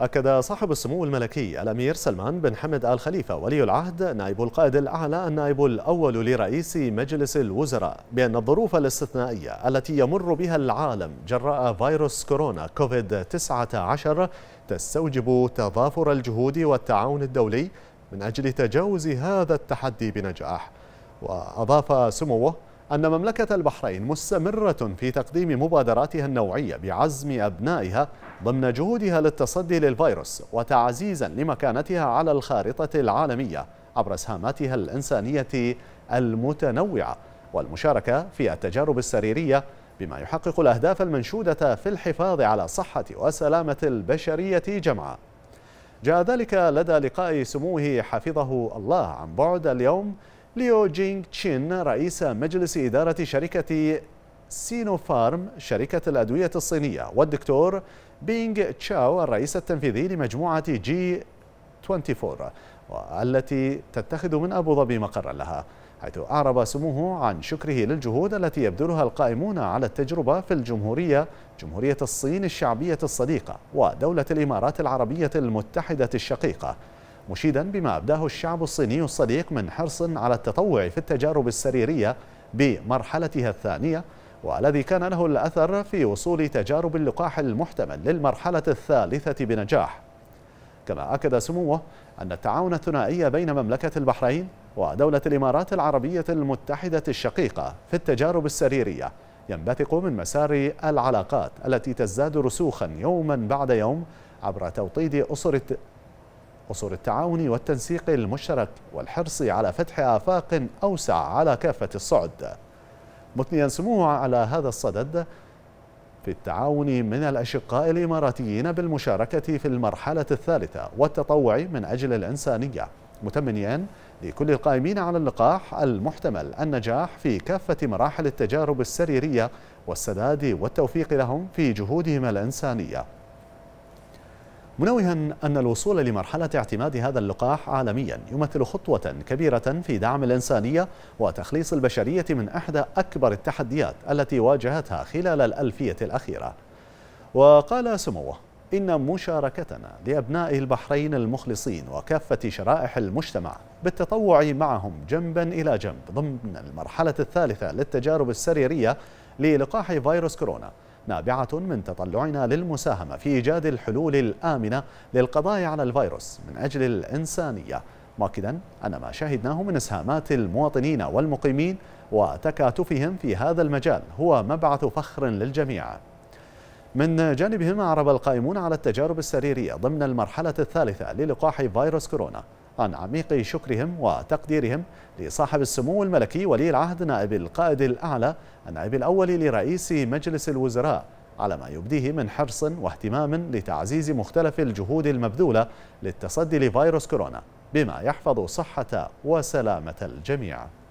أكد صاحب السمو الملكي الأمير سلمان بن حمد آل خليفة ولي العهد نائب القائد الأعلى النائب الأول لرئيس مجلس الوزراء بأن الظروف الاستثنائية التي يمر بها العالم جراء فيروس كورونا كوفيد 19 تستوجب تضافر الجهود والتعاون الدولي من أجل تجاوز هذا التحدي بنجاح وأضاف سموه أن مملكة البحرين مستمرة في تقديم مبادراتها النوعية بعزم أبنائها ضمن جهودها للتصدي للفيروس وتعزيزا لمكانتها على الخارطة العالمية عبر سهاماتها الإنسانية المتنوعة والمشاركة في التجارب السريرية بما يحقق الأهداف المنشودة في الحفاظ على صحة وسلامة البشرية جمعاً جاء ذلك لدى لقاء سموه حفظه الله عن بعد اليوم ليو جينغ تشين رئيس مجلس إدارة شركة سينوفارم شركة الأدوية الصينية والدكتور بينغ تشاو الرئيس التنفيذي لمجموعة جي 24 والتي تتخذ من أبو ظبي مقرا لها حيث أعرب سموه عن شكره للجهود التي يبذلها القائمون على التجربة في الجمهورية جمهورية الصين الشعبية الصديقة ودولة الإمارات العربية المتحدة الشقيقة مشيدا بما أبداه الشعب الصيني الصديق من حرص على التطوع في التجارب السريرية بمرحلتها الثانية والذي كان له الأثر في وصول تجارب اللقاح المحتمل للمرحلة الثالثة بنجاح كما أكد سموه أن التعاون الثنائي بين مملكة البحرين ودولة الإمارات العربية المتحدة الشقيقة في التجارب السريرية ينبثق من مسار العلاقات التي تزداد رسوخا يوما بعد يوم عبر توطيد أسر قصور التعاون والتنسيق المشترك والحرص على فتح آفاق أوسع على كافة الصعد مثنيا سموه على هذا الصدد في التعاون من الأشقاء الإماراتيين بالمشاركة في المرحلة الثالثة والتطوع من أجل الإنسانية متمنيا لكل القائمين على اللقاح المحتمل النجاح في كافة مراحل التجارب السريرية والسداد والتوفيق لهم في جهودهم الإنسانية منوها أن الوصول لمرحلة اعتماد هذا اللقاح عالميا يمثل خطوة كبيرة في دعم الإنسانية وتخليص البشرية من إحدى أكبر التحديات التي واجهتها خلال الألفية الأخيرة وقال سموه إن مشاركتنا لأبناء البحرين المخلصين وكافة شرائح المجتمع بالتطوع معهم جنبا إلى جنب ضمن المرحلة الثالثة للتجارب السريرية للقاح فيروس كورونا نابعة من تطلعنا للمساهمة في إيجاد الحلول الآمنة للقضاء على الفيروس من أجل الإنسانية مؤكدا أن ما شاهدناه من إسهامات المواطنين والمقيمين وتكاتفهم في هذا المجال هو مبعث فخر للجميع من جانبهم أعرب القائمون على التجارب السريرية ضمن المرحلة الثالثة للقاح فيروس كورونا عن عميق شكرهم وتقديرهم لصاحب السمو الملكي ولي العهد نائب القائد الأعلى النائب الأول لرئيس مجلس الوزراء على ما يبديه من حرص واهتمام لتعزيز مختلف الجهود المبذولة للتصدي لفيروس كورونا بما يحفظ صحة وسلامة الجميع